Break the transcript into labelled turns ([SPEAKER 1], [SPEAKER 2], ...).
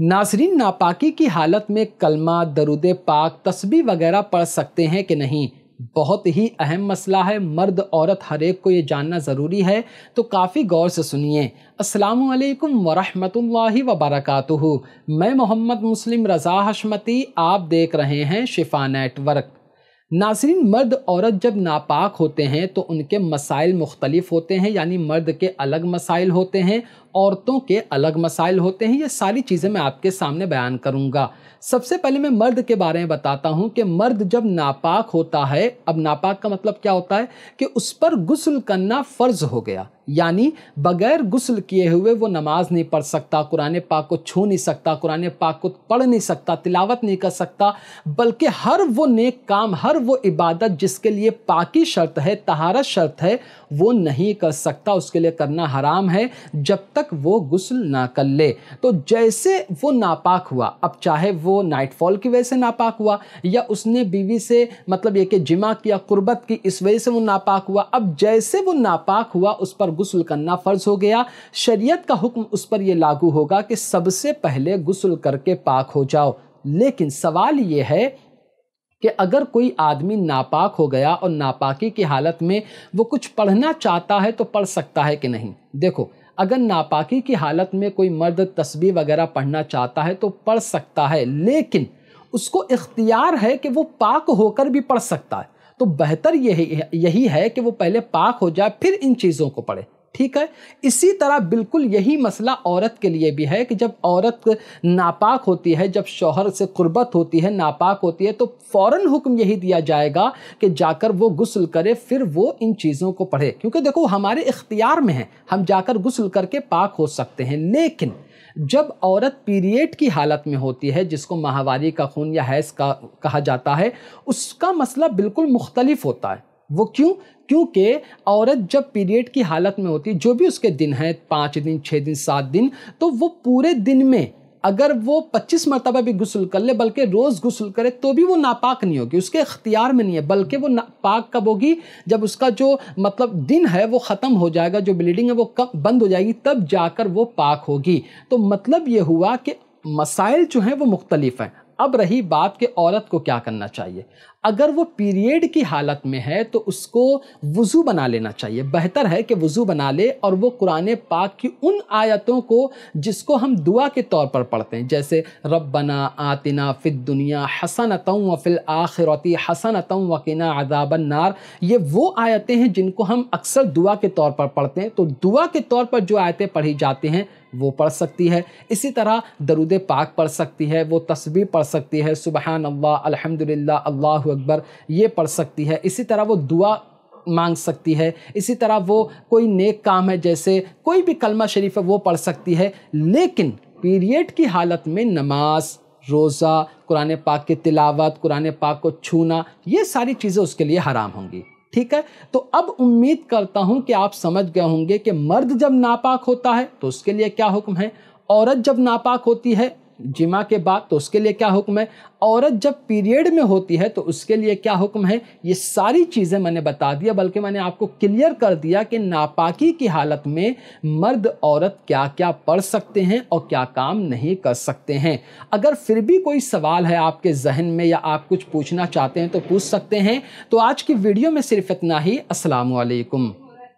[SPEAKER 1] नासरीन नापाकी की हालत में कलमा दरुद पाक तस्बी वगैरह पढ़ सकते हैं कि नहीं बहुत ही अहम मसला है मर्द औरत हर एक को ये जानना ज़रूरी है तो काफ़ी गौर से सुनिए असलकम वरहि वबरकत मैं मोहम्मद मुस्लिम रज़ा हशमती आप देख रहे हैं शिफा नेटवर्क नासरीन मर्द औरत जब नापाक होते हैं तो उनके मसाइल मुख्तलिफ होते हैं यानी मर्द के अलग मसाइल होते हैं औरतों के अलग मसाइल होते हैं ये सारी चीज़ें मैं आपके सामने बयान करूँगा सबसे पहले मैं मर्द के बारे में बताता हूँ कि मर्द जब नापाक होता है अब नापाक का मतलब क्या होता है कि उस पर गसल करना फ़र्ज़ हो गया यानी बगैर गुस्ल किए हुए वो नमाज़ नहीं पढ़ सकता कुरान पाक को छू नहीं सकता कुरान पाक को पढ़ नहीं सकता तिलावत नहीं कर सकता बल्कि हर वो नेक काम हर वो इबादत जिसके लिए पाकी शर्त है तहारत शर्त है वो नहीं कर सकता उसके लिए करना हराम है जब तक वो गुस्ल ना कर ले तो जैसे वो नापाक हुआ अब चाहे वो नाइटफॉल की वजह से नापाक हुआ या उसने बीवी से मतलब ये कि जिमा किया कुर्बत की इस वजह से वो नापाक हुआ अब जैसे वो नापाक हुआ उस पर गुसल करना फ़र्ज हो गया शरीयत का हुक्म उस पर यह लागू होगा कि सबसे पहले गुसल करके पाक हो जाओ लेकिन सवाल ये है कि अगर कोई आदमी नापाक हो गया और नापाकी की हालत में वो कुछ पढ़ना चाहता है तो पढ़ सकता है कि नहीं देखो अगर नापाकी की हालत में कोई मर्द तस्वीर वगैरह पढ़ना चाहता है तो पढ़ सकता है लेकिन उसको इख्तियार है कि वो पाक होकर भी पढ़ सकता है तो बेहतर यही यही है कि वो पहले पाक हो जाए फिर इन चीज़ों को पढ़े ठीक है इसी तरह बिल्कुल यही मसला औरत के लिए भी है कि जब औरत नापाक होती है जब शोहर से कुर्बत होती है नापाक होती है तो फ़ौर हुक्म यही दिया जाएगा कि जाकर वो गसल करे फिर वो इन चीज़ों को पढ़े क्योंकि देखो हमारे इख्तियार में है हम जाकर गसल करके पाक हो सकते हैं लेकिन जब औरत पीरियड की हालत में होती है जिसको माहवारी का खून या हैस का कहा जाता है उसका मसला बिल्कुल मुख्तलिफ होता है वो क्यों क्योंकि औरत जब पीरियड की हालत में होती है जो भी उसके दिन हैं पाँच दिन छः दिन सात दिन तो वो पूरे दिन में अगर वो 25 मरतबा भी गसल कर ले बल्कि रोज़ गसल करे तो भी वो नापाक नहीं होगी उसके अख्तियार में नहीं है बल्कि वो पाक कब होगी जब उसका जो मतलब दिन है वो ख़त्म हो जाएगा जो ब्लीडिंग है वो कब बंद हो जाएगी तब जाकर वो पाक होगी तो मतलब ये हुआ कि मसाइल जो हैं वो मुख्तलिफ हैं अब रही बात के औरत को क्या करना चाहिए अगर वो पीरियड की हालत में है तो उसको वज़ू बना लेना चाहिए बेहतर है कि वज़ू बना ले और वो कुरान पाक की उन आयतों को जिसको हम दुआ के तौर पर पढ़ते हैं जैसे रबना आतना फ़िद दुनिया हसन व फिल आखिरती हसन वकीना अजाबन नार ये वो आयतें हैं जिनको हम अक्सर दुआ के तौर पर पढ़ते हैं तो दुआ के तौर पर जो आयतें पढ़ी जाती हैं वो पढ़ सकती है इसी तरह दरुद पाक पढ़ सकती है वो तस्वीर पढ़ सकती है सुबहान अल्लाह अल्हम्दुलिल्लाह अल्लाह अकबर ये पढ़ सकती है इसी तरह वो दुआ मांग सकती है इसी तरह वो कोई नेक काम है जैसे कोई भी कलमा शरीफ है वो पढ़ सकती है लेकिन पीरियड की हालत में नमाज रोज़ा कुरान पाक की तिलावत कुरान पाक को छूना ये सारी चीज़ें उसके लिए हराम होंगी ठीक है तो अब उम्मीद करता हूं कि आप समझ गए होंगे कि मर्द जब नापाक होता है तो उसके लिए क्या हुक्म है औरत जब नापाक होती है जिमा के बाद तो उसके लिए क्या हुक्म है औरत जब पीरियड में होती है तो उसके लिए क्या हुक्म है ये सारी चीज़ें मैंने बता दिया बल्कि मैंने आपको क्लियर कर दिया कि नापाकी की हालत में मर्द औरत क्या क्या पढ़ सकते हैं और क्या काम नहीं कर सकते हैं अगर फिर भी कोई सवाल है आपके जहन में या आप कुछ पूछना चाहते हैं तो पूछ सकते हैं तो आज की वीडियो में सिर्फ इतना ही असलकम